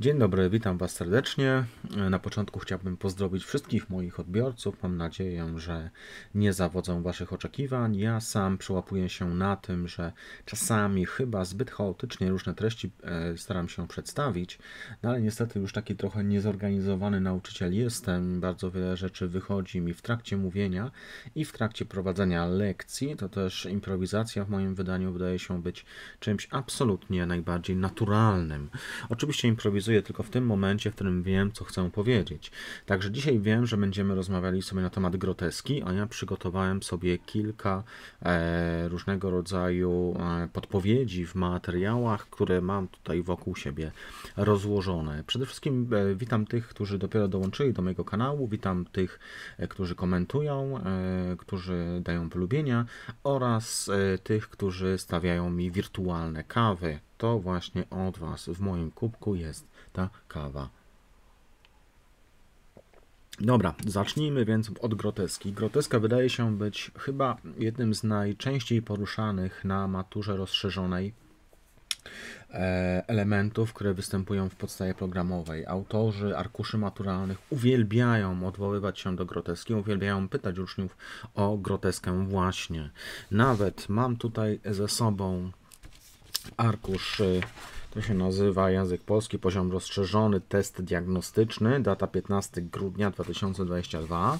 Dzień dobry, witam Was serdecznie. Na początku chciałbym pozdrowić wszystkich moich odbiorców. Mam nadzieję, że nie zawodzą Waszych oczekiwań. Ja sam przełapuję się na tym, że czasami chyba zbyt chaotycznie różne treści e, staram się przedstawić, no ale niestety już taki trochę niezorganizowany nauczyciel jestem. Bardzo wiele rzeczy wychodzi mi w trakcie mówienia i w trakcie prowadzenia lekcji. To też improwizacja w moim wydaniu wydaje się być czymś absolutnie najbardziej naturalnym. Oczywiście improwizacja tylko w tym momencie, w którym wiem, co chcę powiedzieć. Także dzisiaj wiem, że będziemy rozmawiali sobie na temat groteski, a ja przygotowałem sobie kilka e, różnego rodzaju e, podpowiedzi w materiałach, które mam tutaj wokół siebie rozłożone. Przede wszystkim e, witam tych, którzy dopiero dołączyli do mojego kanału, witam tych, e, którzy komentują, e, którzy dają polubienia oraz e, tych, którzy stawiają mi wirtualne kawy to właśnie od Was w moim kubku jest ta kawa. Dobra, zacznijmy więc od groteski. Groteska wydaje się być chyba jednym z najczęściej poruszanych na maturze rozszerzonej e, elementów, które występują w podstawie programowej. Autorzy arkuszy maturalnych uwielbiają odwoływać się do groteski, uwielbiają pytać uczniów o groteskę właśnie. Nawet mam tutaj ze sobą arkusz y, to się nazywa język polski, poziom rozszerzony, test diagnostyczny, data 15 grudnia 2022.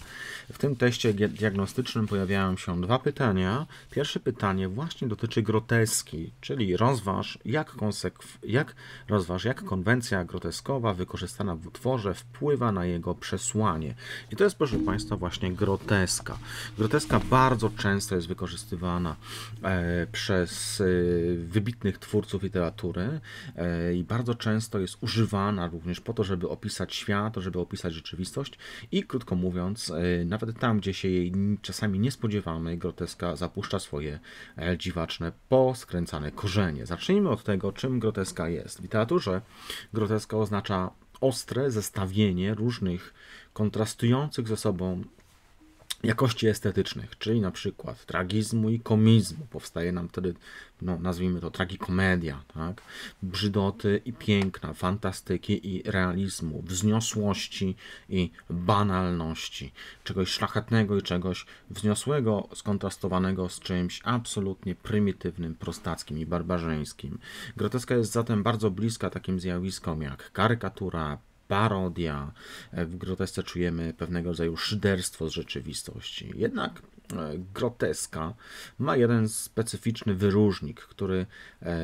W tym teście diagnostycznym pojawiają się dwa pytania. Pierwsze pytanie właśnie dotyczy groteski, czyli rozważ, jak, jak, rozważ, jak konwencja groteskowa wykorzystana w utworze wpływa na jego przesłanie. I to jest, proszę Państwa, właśnie groteska. Groteska bardzo często jest wykorzystywana e, przez e, wybitnych twórców literatury E, i bardzo często jest używana również po to, żeby opisać świat, żeby opisać rzeczywistość i krótko mówiąc, e, nawet tam, gdzie się jej czasami nie spodziewamy, groteska zapuszcza swoje e, dziwaczne, poskręcane korzenie. Zacznijmy od tego, czym groteska jest. W literaturze groteska oznacza ostre zestawienie różnych kontrastujących ze sobą jakości estetycznych, czyli na przykład tragizmu i komizmu. Powstaje nam wtedy, no, nazwijmy to tragikomedia, tak? brzydoty i piękna, fantastyki i realizmu, wzniosłości i banalności, czegoś szlachetnego i czegoś wzniosłego, skontrastowanego z czymś absolutnie prymitywnym, prostackim i barbarzyńskim. Groteska jest zatem bardzo bliska takim zjawiskom jak karykatura, parodia. E, w grotesce czujemy pewnego rodzaju szyderstwo z rzeczywistości. Jednak e, groteska ma jeden specyficzny wyróżnik, który e,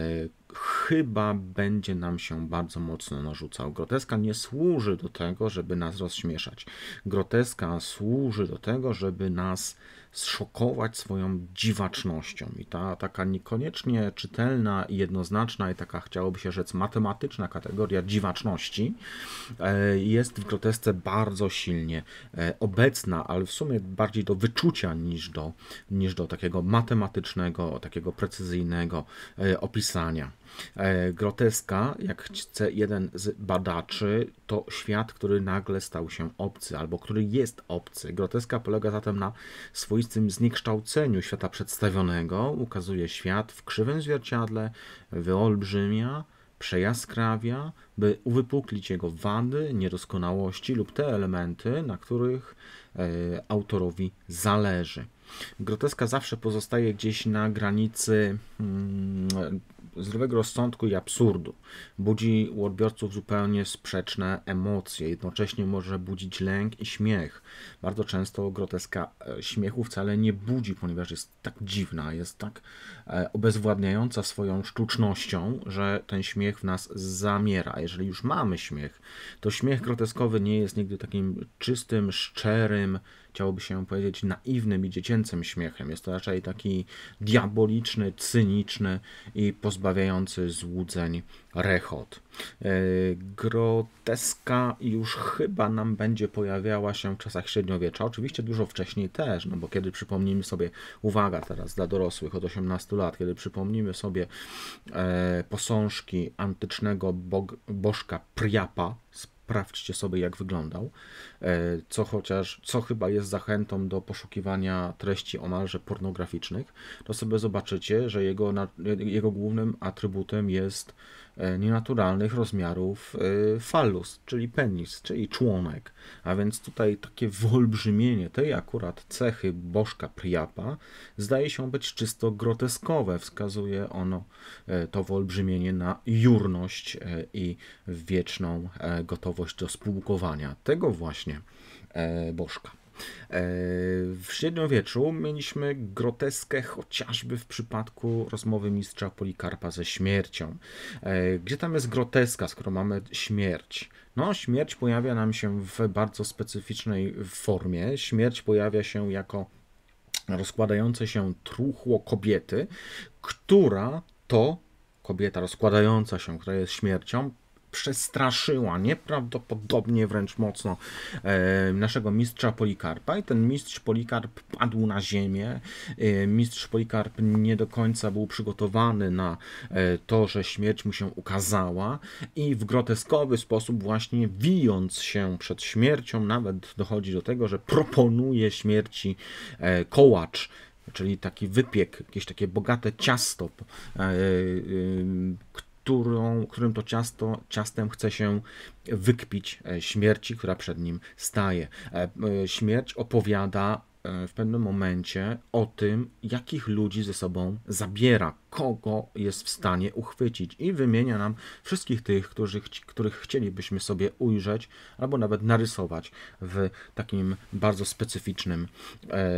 chyba będzie nam się bardzo mocno narzucał. Groteska nie służy do tego, żeby nas rozśmieszać. Groteska służy do tego, żeby nas zszokować swoją dziwacznością. I ta taka niekoniecznie czytelna i jednoznaczna i taka chciałoby się rzec matematyczna kategoria dziwaczności e, jest w grotesce bardzo silnie e, obecna, ale w sumie bardziej do wyczucia niż do, niż do takiego matematycznego, takiego precyzyjnego e, opisania. E, groteska, jak chce jeden z badaczy, to świat, który nagle stał się obcy, albo który jest obcy. Groteska polega zatem na swoistym zniekształceniu świata przedstawionego, ukazuje świat w krzywym zwierciadle, wyolbrzymia, przejaskrawia, by uwypuklić jego wady, niedoskonałości lub te elementy, na których e, autorowi zależy. Groteska zawsze pozostaje gdzieś na granicy mm, zdrowego rozsądku i absurdu. Budzi u odbiorców zupełnie sprzeczne emocje, jednocześnie może budzić lęk i śmiech. Bardzo często groteska e, śmiechu wcale nie budzi, ponieważ jest tak dziwna, jest tak e, obezwładniająca swoją sztucznością, że ten śmiech w nas zamiera. Jeżeli już mamy śmiech, to śmiech groteskowy nie jest nigdy takim czystym, szczerym, chciałoby się powiedzieć, naiwnym i dziecięcym śmiechem. Jest to raczej taki diaboliczny, cyniczny i pozbawiający złudzeń rechot. E, groteska już chyba nam będzie pojawiała się w czasach średniowiecza, oczywiście dużo wcześniej też, no bo kiedy przypomnimy sobie, uwaga teraz dla dorosłych od 18 lat, kiedy przypomnimy sobie e, posążki antycznego bożka Priapa z sprawdźcie sobie, jak wyglądał, e, co chociaż, co chyba jest zachętą do poszukiwania treści omalże pornograficznych, to sobie zobaczycie, że jego, jego głównym atrybutem jest E, nienaturalnych rozmiarów e, fallus, czyli penis, czyli członek. A więc tutaj takie wyolbrzymienie tej akurat cechy bożka Priapa zdaje się być czysto groteskowe. Wskazuje ono e, to wyolbrzymienie na jurność i wieczną gotowość do spłukowania tego właśnie bożka. E, w średniowieczu mieliśmy groteskę chociażby w przypadku rozmowy mistrza Polikarpa ze śmiercią. E, gdzie tam jest groteska, skoro mamy śmierć? No, śmierć pojawia nam się w bardzo specyficznej formie. Śmierć pojawia się jako rozkładające się truchło kobiety, która to kobieta rozkładająca się, która jest śmiercią, przestraszyła nieprawdopodobnie wręcz mocno e, naszego mistrza Polikarpa i ten mistrz Polikarp padł na ziemię. E, mistrz Polikarp nie do końca był przygotowany na e, to, że śmierć mu się ukazała i w groteskowy sposób właśnie wijąc się przed śmiercią nawet dochodzi do tego, że proponuje śmierci e, kołacz czyli taki wypiek, jakieś takie bogate ciasto, e, e, którą, którym to ciasto, ciastem chce się wykpić e, śmierci, która przed nim staje. E, e, śmierć opowiada w pewnym momencie o tym, jakich ludzi ze sobą zabiera, kogo jest w stanie uchwycić i wymienia nam wszystkich tych, którzy, których chcielibyśmy sobie ujrzeć albo nawet narysować w takim bardzo specyficznym, e,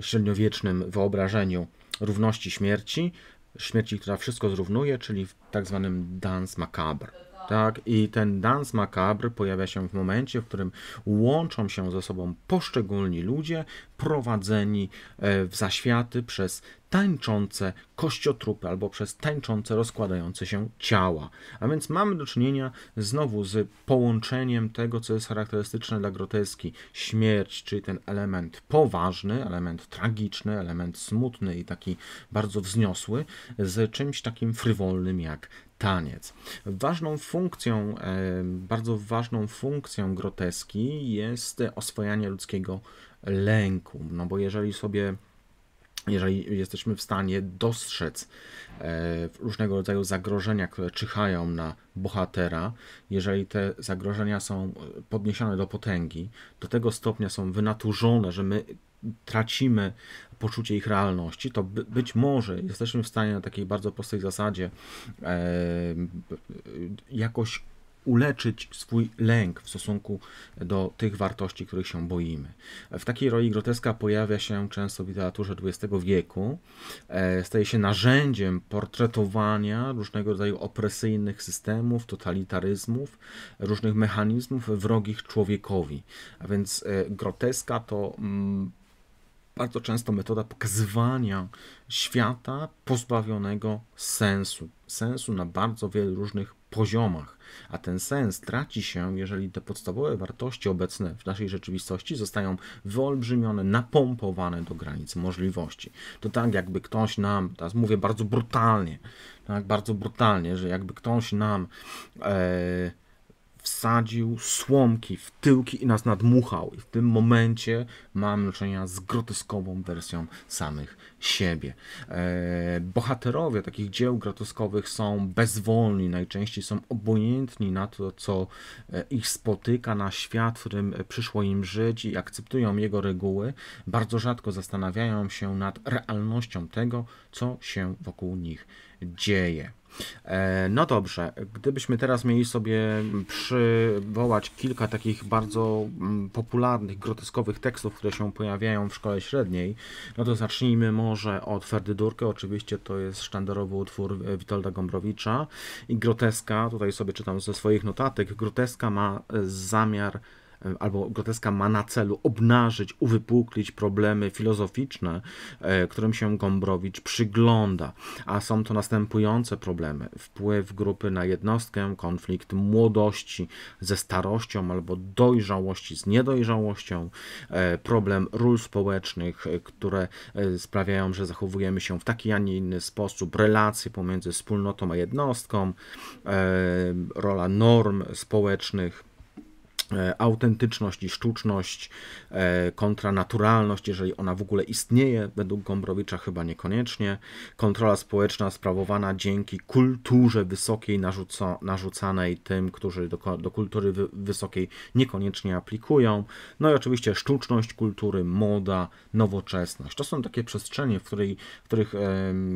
średniowiecznym wyobrażeniu równości śmierci, śmierci, która wszystko zrównuje, czyli w tak zwanym dance macabre. Tak, i ten dans macabre pojawia się w momencie, w którym łączą się ze sobą poszczególni ludzie prowadzeni e, w zaświaty przez tańczące kościotrupy albo przez tańczące, rozkładające się ciała. A więc mamy do czynienia znowu z połączeniem tego, co jest charakterystyczne dla groteski śmierć, czyli ten element poważny, element tragiczny, element smutny i taki bardzo wzniosły, z czymś takim frywolnym jak taniec. Ważną funkcją, e, bardzo ważną funkcją groteski jest oswojanie ludzkiego lęku, no bo jeżeli sobie jeżeli jesteśmy w stanie dostrzec e, różnego rodzaju zagrożenia, które czyhają na bohatera, jeżeli te zagrożenia są e, podniesione do potęgi, do tego stopnia są wynaturzone, że my tracimy poczucie ich realności, to by, być może jesteśmy w stanie na takiej bardzo prostej zasadzie e, e jakoś uleczyć swój lęk w stosunku do tych wartości, których się boimy. W takiej roli groteska pojawia się często w literaturze XX wieku, e, staje się narzędziem portretowania różnego rodzaju opresyjnych systemów, totalitaryzmów, różnych mechanizmów wrogich człowiekowi. A więc e, groteska to mm, bardzo często metoda pokazywania świata pozbawionego sensu. Sensu na bardzo wielu różnych poziomach, a ten sens traci się, jeżeli te podstawowe wartości obecne w naszej rzeczywistości zostają wyolbrzymione, napompowane do granic możliwości. To tak, jakby ktoś nam, teraz mówię bardzo brutalnie, tak, bardzo brutalnie, że jakby ktoś nam. E, wsadził słomki w tyłki i nas nadmuchał. I w tym momencie mamy do czynienia z groteskową wersją samych siebie. E, bohaterowie takich dzieł groteskowych są bezwolni, najczęściej są obojętni na to, co e, ich spotyka, na świat, w którym e, przyszło im żyć i akceptują jego reguły. Bardzo rzadko zastanawiają się nad realnością tego, co się wokół nich dzieje. E, no dobrze, gdybyśmy teraz mieli sobie przywołać kilka takich bardzo mm, popularnych, groteskowych tekstów, które się pojawiają w szkole średniej, no to zacznijmy może od Ferdy Durkę, oczywiście to jest sztandarowy utwór Witolda Gombrowicza i groteska, tutaj sobie czytam ze swoich notatek, groteska ma zamiar E, albo groteska ma na celu obnażyć, uwypuklić problemy filozoficzne, e, którym się Gombrowicz przygląda, a są to następujące problemy: wpływ grupy na jednostkę, konflikt młodości ze starością albo dojrzałości z niedojrzałością, e, problem ról społecznych, które sprawiają, że zachowujemy się w taki, a nie inny sposób, relacje pomiędzy wspólnotą a jednostką, rola norm społecznych E, autentyczność i sztuczność e, kontra naturalność, jeżeli ona w ogóle istnieje, według Gombrowicza chyba niekoniecznie. Kontrola społeczna sprawowana dzięki kulturze wysokiej narzuco, narzucanej tym, którzy do, do kultury wysokiej niekoniecznie aplikują. No i oczywiście sztuczność kultury, moda, nowoczesność. To są takie przestrzenie, w, której, w których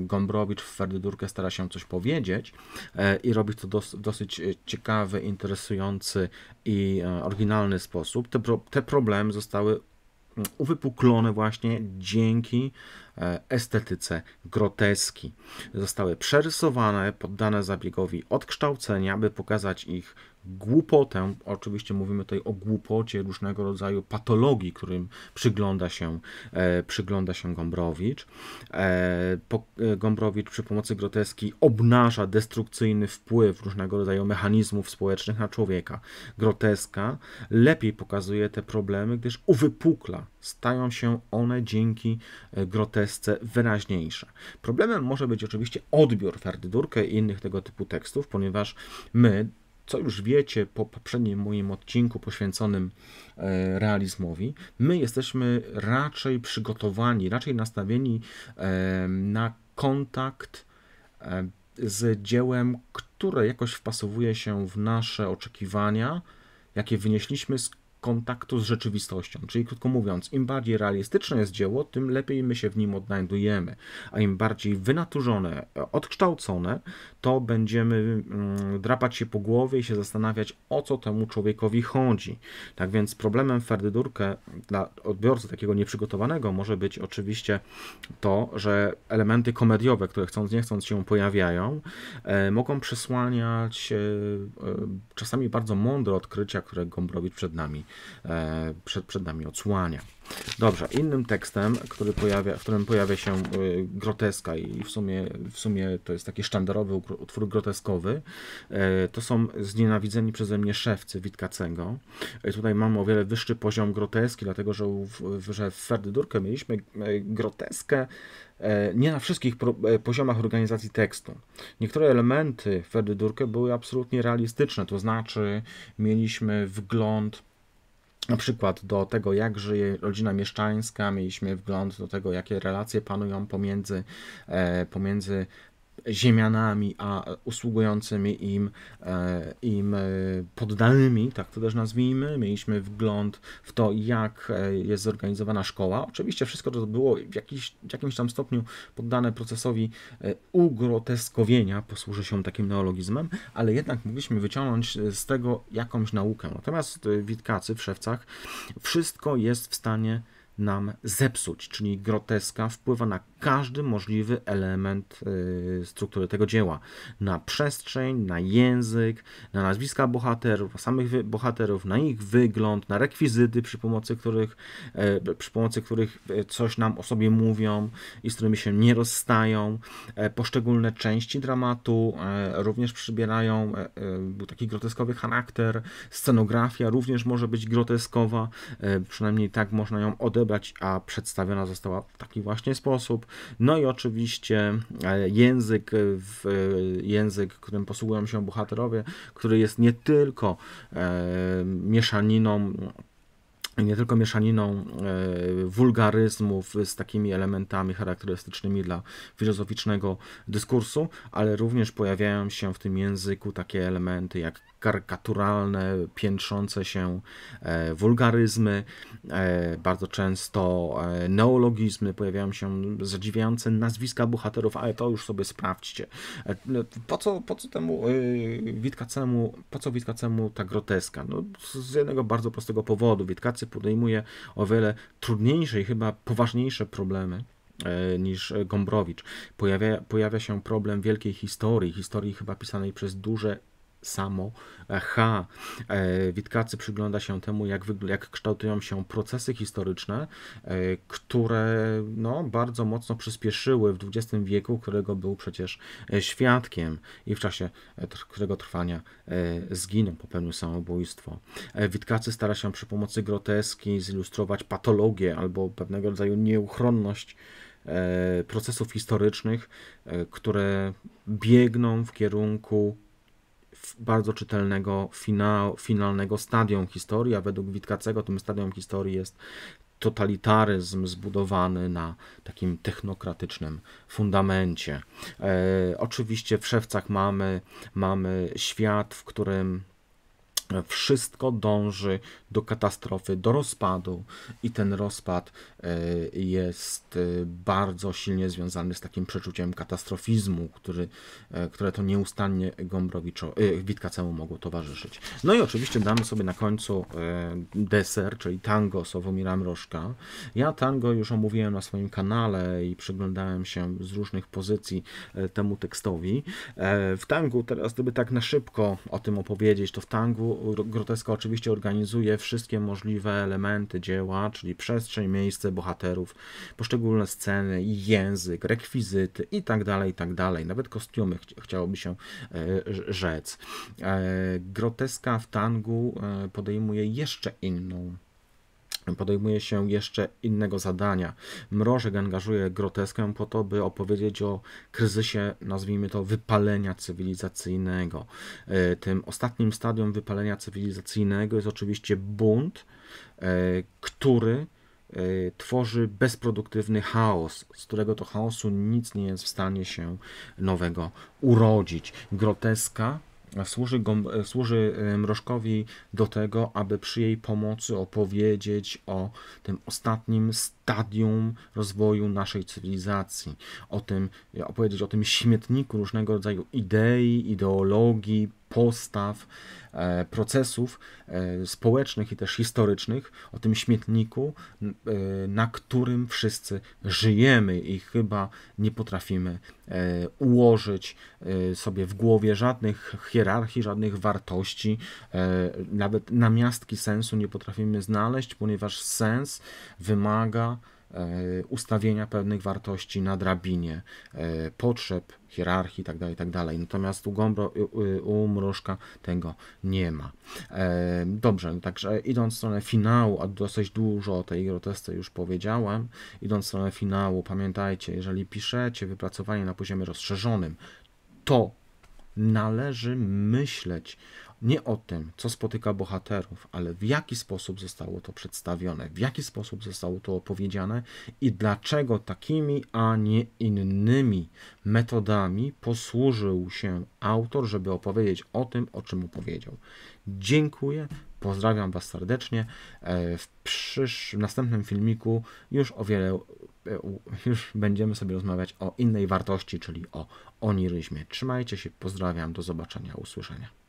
Gombrowicz w Ferdydurkę stara się coś powiedzieć e, i robić to dos, dosyć ciekawy, interesujący i oryginalny sposób. Te, pro, te problemy zostały mm, uwypuklone właśnie dzięki e, estetyce groteski. Zostały przerysowane, poddane zabiegowi odkształcenia, by pokazać ich głupotę, oczywiście mówimy tutaj o głupocie różnego rodzaju patologii, którym przygląda się, e, przygląda się Gombrowicz. E, po, e, Gombrowicz przy pomocy groteski obnaża destrukcyjny wpływ różnego rodzaju mechanizmów społecznych na człowieka. Groteska lepiej pokazuje te problemy, gdyż uwypukla, stają się one dzięki e, grotesce wyraźniejsze. Problemem może być oczywiście odbiór Ferdydurkę i innych tego typu tekstów, ponieważ my co już wiecie po poprzednim moim odcinku poświęconym e, realizmowi, my jesteśmy raczej przygotowani, raczej nastawieni e, na kontakt e, z dziełem, które jakoś wpasowuje się w nasze oczekiwania, jakie wynieśliśmy z kontaktu z rzeczywistością. Czyli krótko mówiąc, im bardziej realistyczne jest dzieło, tym lepiej my się w nim odnajdujemy, a im bardziej wynaturzone, odkształcone, to będziemy mm, drapać się po głowie i się zastanawiać, o co temu człowiekowi chodzi. Tak więc problemem Ferdydurkę dla odbiorcy takiego nieprzygotowanego może być oczywiście to, że elementy komediowe, które chcąc nie chcąc się pojawiają, e, mogą przesłaniać e, e, czasami bardzo mądre odkrycia, które Gombrowicz przed nami, przed, przed nami odsłania. Dobrze, innym tekstem, który pojawia, w którym pojawia się groteska i w sumie, w sumie to jest taki sztandarowy układ utwór groteskowy. E, to są znienawidzeni przeze mnie szewcy Witkacego. E, tutaj mamy o wiele wyższy poziom groteski, dlatego że w, że w Ferdydurkę mieliśmy e, groteskę nie na wszystkich poziomach organizacji tekstu. Niektóre elementy Ferdydurkę były absolutnie realistyczne, to znaczy mieliśmy wgląd na przykład do tego, jak żyje rodzina mieszczańska, mieliśmy wgląd do tego, jakie relacje panują pomiędzy, pomiędzy ziemianami, a usługującymi im, e, im e, poddanymi, tak to też nazwijmy. Mieliśmy wgląd w to, jak e, jest zorganizowana szkoła. Oczywiście wszystko to było w, jakiś, w jakimś tam stopniu poddane procesowi ugroteskowienia, posłużę się takim neologizmem, ale jednak mogliśmy wyciągnąć z tego jakąś naukę. Natomiast Witkacy w Szewcach wszystko jest w stanie nam zepsuć, czyli groteska wpływa na każdy możliwy element y, struktury tego dzieła. Na przestrzeń, na język, na nazwiska bohaterów, samych bohaterów, na ich wygląd, na rekwizyty, przy pomocy których, e, przy pomocy których e, coś nam o sobie mówią i z którymi się nie rozstają. E, poszczególne części dramatu również przybierają taki groteskowy charakter. Scenografia również może być groteskowa, przynajmniej tak można ją odebrać, a przedstawiona została w taki właśnie sposób. No i oczywiście e, język, w, e, język którym posługują się bohaterowie, który jest nie tylko e, mieszaniną nie tylko mieszaniną wulgaryzmów z takimi elementami charakterystycznymi dla filozoficznego dyskursu, ale również pojawiają się w tym języku takie elementy jak karykaturalne, piętrzące się e, wulgaryzmy, e, bardzo często e, neologizmy, pojawiają się zadziwiające nazwiska bohaterów, ale to już sobie sprawdźcie. No, po co, po co temu Witkacemu, po co Witkacemu ta groteska? No, z jednego bardzo prostego powodu. Witkacy podejmuje o wiele trudniejsze i chyba poważniejsze problemy niż Gombrowicz. Pojawia, pojawia się problem wielkiej historii, historii chyba pisanej przez duże samo. E, H. E, Witkacy przygląda się temu, jak, jak kształtują się procesy historyczne, e, które no, bardzo mocno przyspieszyły w XX wieku, którego był przecież świadkiem i w czasie którego trwania zginął, popełnił samobójstwo. Witkacy stara się przy pomocy groteski zilustrować patologię albo pewnego rodzaju nieuchronność procesów historycznych, które biegną w kierunku bardzo czytelnego finał, finalnego stadium historii, a według Witkacego tym stadium historii jest totalitaryzm zbudowany na takim technokratycznym fundamencie. E, oczywiście w Szewcach mamy, mamy świat, w którym wszystko dąży do katastrofy, do rozpadu, i ten rozpad e, jest e, bardzo silnie związany z takim przeczuciem katastrofizmu, który, e, które to nieustannie Witka Witkacemu mogło towarzyszyć. No i oczywiście damy sobie na końcu deser, czyli tango Sowomira Mrożka. Ja tango już omówiłem na swoim kanale i przyglądałem się z różnych pozycji temu tekstowi. W tangu, teraz gdyby tak na szybko o tym opowiedzieć, to w tangu groteska oczywiście organizuje wszystkie możliwe elementy dzieła, czyli przestrzeń, miejsce bohaterów, poszczególne sceny, język, rekwizyty itd., tak itd. Tak Nawet kostiumy ch chciałoby się e, rzec. E, groteska w tangu e, podejmuje jeszcze inną podejmuje się jeszcze innego zadania. Mrożek angażuje groteskę po to, by opowiedzieć o kryzysie, nazwijmy to, wypalenia cywilizacyjnego. E, tym ostatnim stadium wypalenia cywilizacyjnego jest oczywiście bunt, e, który e, tworzy bezproduktywny chaos, z którego to chaosu nic nie jest w stanie się nowego urodzić. Groteska Służy, go, e, służy e, Mrożkowi do tego, aby przy jej pomocy opowiedzieć o tym ostatnim stadium rozwoju naszej cywilizacji, o tym, e, opowiedzieć o tym śmietniku różnego rodzaju idei, ideologii, postaw, e, procesów e, społecznych i też historycznych, o tym śmietniku, e, na którym wszyscy żyjemy i chyba nie potrafimy ułożyć sobie w głowie żadnych hierarchii, żadnych wartości, nawet namiastki sensu nie potrafimy znaleźć, ponieważ sens wymaga E, ustawienia pewnych wartości na drabinie, e, potrzeb, hierarchii itd. Tak itd. Tak Natomiast u, Gombro, u Mrożka tego nie ma. E, dobrze, no także idąc w stronę finału, a dosyć dużo o tej grotesce już powiedziałem, idąc w stronę finału, pamiętajcie, jeżeli piszecie wypracowanie na poziomie rozszerzonym, to należy myśleć nie o tym, co spotyka bohaterów, ale w jaki sposób zostało to przedstawione, w jaki sposób zostało to opowiedziane i dlaczego takimi, a nie innymi metodami posłużył się autor, żeby opowiedzieć o tym, o czym opowiedział. Dziękuję, pozdrawiam Was serdecznie. E, w, przysz... w następnym filmiku już o wiele e, już będziemy sobie rozmawiać o innej wartości, czyli o oniryzmie. Trzymajcie się, pozdrawiam, do zobaczenia, usłyszenia.